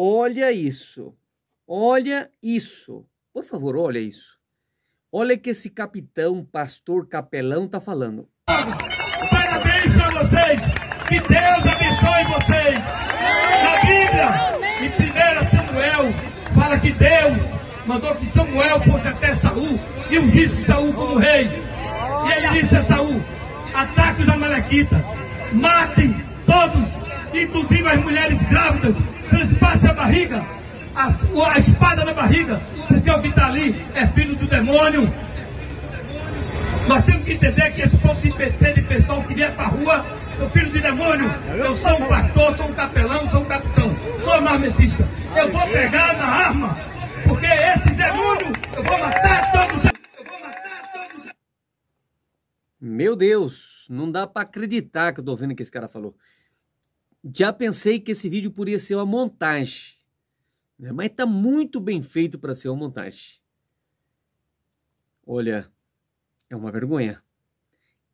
Olha isso. Olha isso. Por favor, olha isso. Olha que esse capitão, pastor, capelão tá falando. Parabéns para vocês. Que Deus abençoe vocês. Na Bíblia, em 1 Samuel, fala que Deus mandou que Samuel fosse até Saul e ungisse Saul como rei. E ele disse a Saul: ataque os amalequitas, matem todos, inclusive as mulheres grávidas eles batem a barriga, a, a espada na barriga, porque o que está ali é filho do demônio. Nós temos que entender que esse povo de PT, de pessoal que vier para a rua, sou filho de demônio, eu sou um pastor, sou um capelão, sou um capitão, sou marmetista. Eu vou pegar na arma, porque esses demônios, eu vou matar todos eles. Meu Deus, não dá para acreditar que eu tô ouvindo o que esse cara falou. Já pensei que esse vídeo poderia ser uma montagem, né? mas está muito bem feito para ser uma montagem. Olha, é uma vergonha.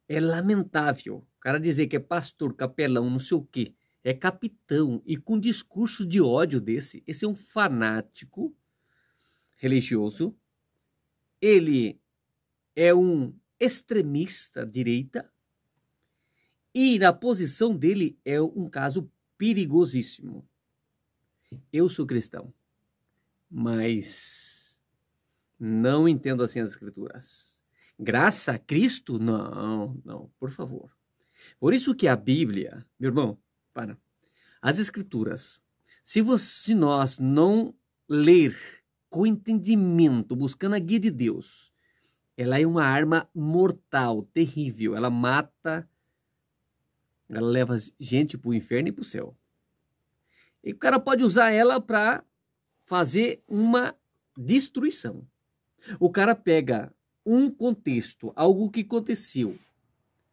É lamentável. O cara dizer que é pastor, capelão, não sei o quê, é capitão e com um discurso de ódio desse, esse é um fanático religioso. Ele é um extremista direita e na posição dele é um caso perigosíssimo. Eu sou cristão, mas não entendo assim as escrituras. Graça a Cristo? Não, não, por favor. Por isso que a Bíblia, meu irmão, para. As escrituras, se, você, se nós não ler com entendimento, buscando a guia de Deus, ela é uma arma mortal, terrível. Ela mata ela leva gente para o inferno e para o céu. E o cara pode usar ela para fazer uma destruição. O cara pega um contexto, algo que aconteceu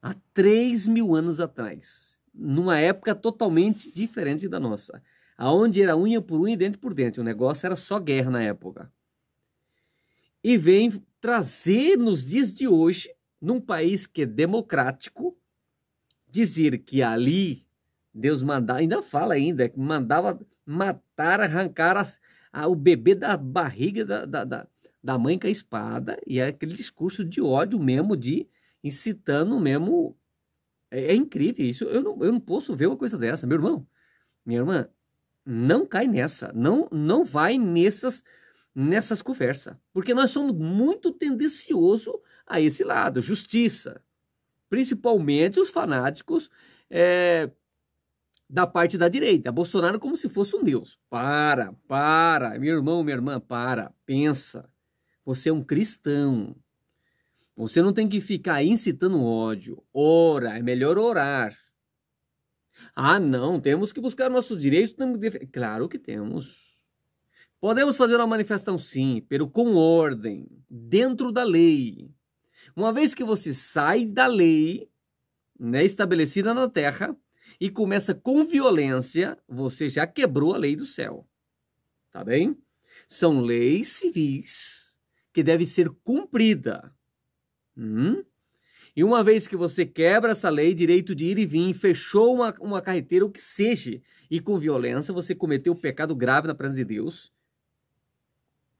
há 3 mil anos atrás, numa época totalmente diferente da nossa, aonde era unha por unha e dente por dente. O negócio era só guerra na época. E vem trazer nos dias de hoje, num país que é democrático, dizer que ali Deus mandava, ainda fala ainda, mandava matar, arrancar as, a, o bebê da barriga da, da, da, da mãe com a espada, e é aquele discurso de ódio mesmo, de incitando mesmo. É, é incrível isso, eu não, eu não posso ver uma coisa dessa, meu irmão. Minha irmã, não cai nessa, não, não vai nessas nessas conversas, porque nós somos muito tendencioso a esse lado, justiça, principalmente os fanáticos é, da parte da direita. Bolsonaro como se fosse um deus. Para, para, meu irmão, minha irmã, para, pensa. Você é um cristão. Você não tem que ficar incitando ódio. Ora, é melhor orar. Ah, não, temos que buscar nossos direitos. Que... Claro que temos. Podemos fazer uma manifestação, sim, pero com ordem, dentro da lei. Uma vez que você sai da lei né, estabelecida na terra e começa com violência, você já quebrou a lei do céu. Tá bem? São leis civis que deve ser cumprida. Hum? E uma vez que você quebra essa lei, direito de ir e vir, fechou uma, uma carreteira, o que seja, e com violência você cometeu um pecado grave na presença de Deus.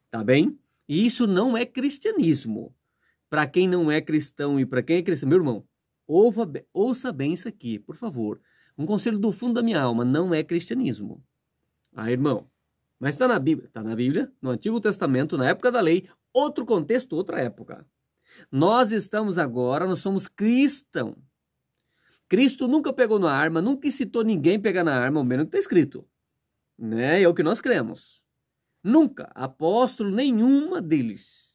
Tá bem? E isso não é cristianismo para quem não é cristão e para quem é cristão, meu irmão, ouça bem isso aqui, por favor. Um conselho do fundo da minha alma não é cristianismo. Ah, irmão, mas está na Bíblia, está na Bíblia, no Antigo Testamento, na época da lei, outro contexto, outra época. Nós estamos agora, nós somos cristão. Cristo nunca pegou na arma, nunca incitou ninguém a pegar na arma, ao menos que está escrito. Né? É o que nós cremos. Nunca, apóstolo nenhuma deles.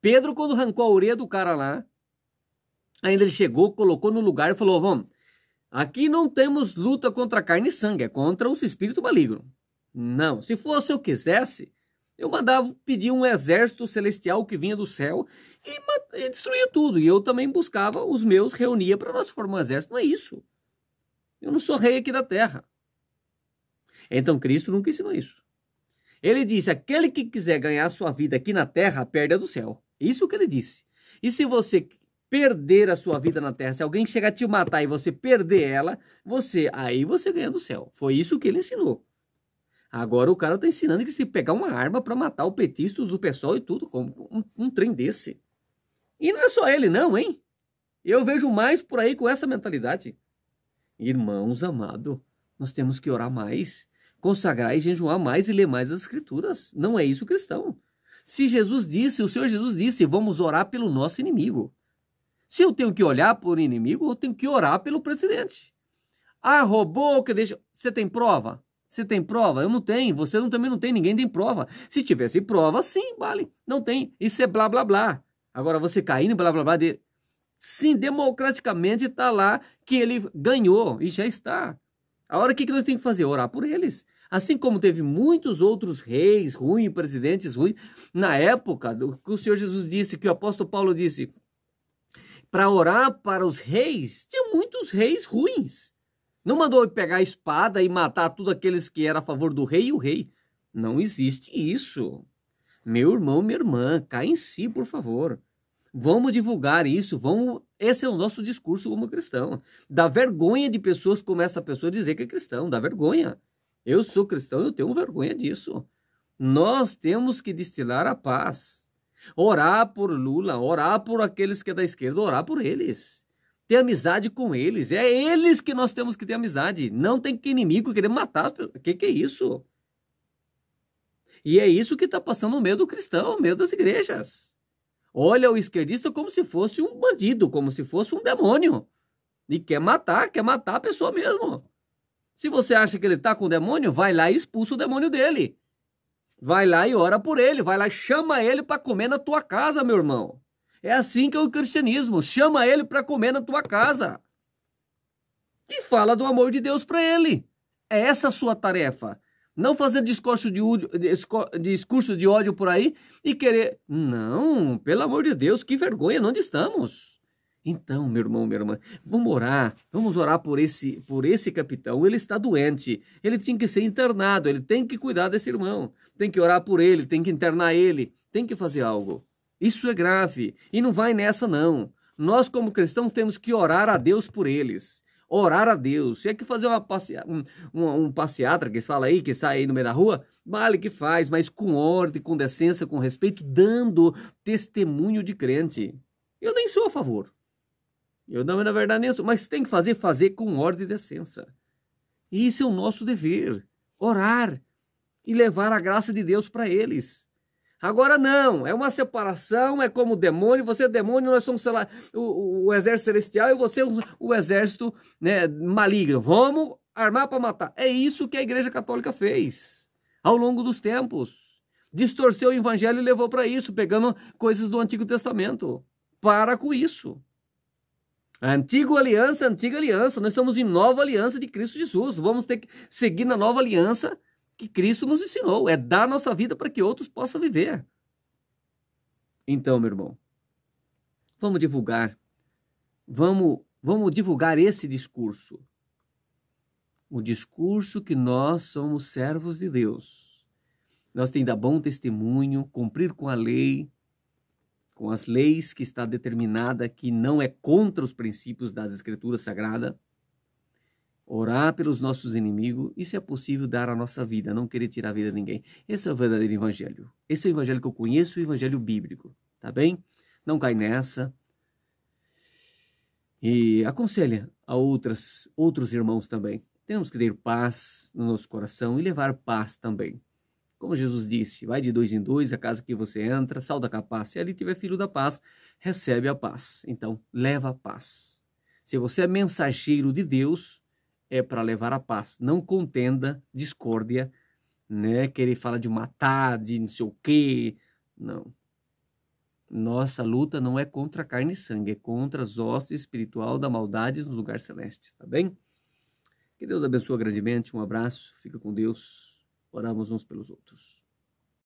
Pedro, quando arrancou a orelha do cara lá, ainda ele chegou, colocou no lugar e falou: Vamos, aqui não temos luta contra carne e sangue, é contra os espíritos malignos. Não, se fosse eu quisesse, eu mandava pedir um exército celestial que vinha do céu e, e destruía tudo. E eu também buscava os meus, reunia para nós formar um exército. Não é isso. Eu não sou rei aqui da terra. Então Cristo nunca ensinou isso. Ele disse: aquele que quiser ganhar sua vida aqui na terra, perde a é do céu. Isso que ele disse. E se você perder a sua vida na terra, se alguém chegar a te matar e você perder ela, você aí você ganha do céu. Foi isso que ele ensinou. Agora o cara está ensinando que que pegar uma arma para matar o petista, o pessoal e tudo, como um, um trem desse. E não é só ele não, hein? Eu vejo mais por aí com essa mentalidade. Irmãos amado, nós temos que orar mais, consagrar e jejuar mais e ler mais as escrituras. Não é isso cristão. Se Jesus disse, o Senhor Jesus disse, vamos orar pelo nosso inimigo. Se eu tenho que olhar por inimigo, eu tenho que orar pelo presidente. Ah, roubou, que deixa. Você tem prova? Você tem prova? Eu não tenho. Você não, também não tem. Ninguém tem prova. Se tivesse prova, sim, vale. Não tem. Isso é blá, blá, blá. Agora você caindo, blá, blá, blá. De... Sim, democraticamente está lá que ele ganhou e já está. A hora o que, que nós temos que fazer? Orar por eles. Assim como teve muitos outros reis ruins, presidentes ruins, na época do que o Senhor Jesus disse, que o apóstolo Paulo disse, para orar para os reis, tinha muitos reis ruins. Não mandou pegar a espada e matar todos aqueles que eram a favor do rei e o rei. Não existe isso. Meu irmão, minha irmã, cá em si, por favor. Vamos divulgar isso, vamos. Esse é o nosso discurso como cristão. Dá vergonha de pessoas como essa pessoa dizer que é cristão, dá vergonha. Eu sou cristão, eu tenho vergonha disso. Nós temos que destilar a paz. Orar por Lula, orar por aqueles que é da esquerda, orar por eles. Ter amizade com eles. É eles que nós temos que ter amizade. Não tem que inimigo querer matar. O que, que é isso? E é isso que está passando no medo do cristão, no medo das igrejas. Olha o esquerdista como se fosse um bandido, como se fosse um demônio. E quer matar, quer matar a pessoa mesmo. Se você acha que ele está com o demônio, vai lá e expulsa o demônio dele. Vai lá e ora por ele, vai lá e chama ele para comer na tua casa, meu irmão. É assim que é o cristianismo, chama ele para comer na tua casa. E fala do amor de Deus para ele. É essa a sua tarefa. Não fazer discurso de, ódio, discurso de ódio por aí e querer. Não, pelo amor de Deus, que vergonha, onde estamos? Então, meu irmão, minha irmã, vamos orar, vamos orar por esse, por esse capitão. Ele está doente, ele tinha que ser internado, ele tem que cuidar desse irmão, tem que orar por ele, tem que internar ele, tem que fazer algo. Isso é grave e não vai nessa não. Nós como cristãos temos que orar a Deus por eles, orar a Deus. Se é que fazer uma passea, um, um, um passeatra que fala aí, que sai aí no meio da rua, vale que faz, mas com ordem, com decência, com respeito, dando testemunho de crente. Eu nem sou a favor eu não, na verdade, nem sou, mas tem que fazer, fazer com ordem e decência. E isso é o nosso dever, orar e levar a graça de Deus para eles. Agora não, é uma separação, é como o demônio, você é demônio, nós somos, sei lá, o, o exército celestial e você o, é o exército né, maligno. Vamos armar para matar. É isso que a igreja católica fez ao longo dos tempos. Distorceu o evangelho e levou para isso, pegando coisas do Antigo Testamento. Para com isso. A antiga aliança, é a antiga aliança. Nós estamos em nova aliança de Cristo Jesus. Vamos ter que seguir na nova aliança que Cristo nos ensinou. É dar nossa vida para que outros possam viver. Então, meu irmão, vamos divulgar. Vamos, vamos divulgar esse discurso. O discurso que nós somos servos de Deus. Nós temos que dar bom testemunho, cumprir com a lei, com as leis que está determinada que não é contra os princípios das Escrituras Sagradas, orar pelos nossos inimigos e, se é possível, dar a nossa vida, não querer tirar a vida de ninguém. Esse é o verdadeiro evangelho. Esse é o evangelho que eu conheço, o evangelho bíblico, tá bem? Não cai nessa. E aconselha a outras, outros irmãos também. Temos que ter paz no nosso coração e levar paz também. Como Jesus disse, vai de dois em dois, a casa que você entra, salda com a paz. Se ali tiver filho da paz, recebe a paz. Então, leva a paz. Se você é mensageiro de Deus, é para levar a paz. Não contenda, discórdia, né? Que ele fala de matar, de não sei o quê. Não. Nossa luta não é contra carne e sangue, é contra as hostes espiritual da maldade no lugar celeste, tá bem? Que Deus abençoe grandemente, um abraço, fica com Deus. Oramos uns pelos outros.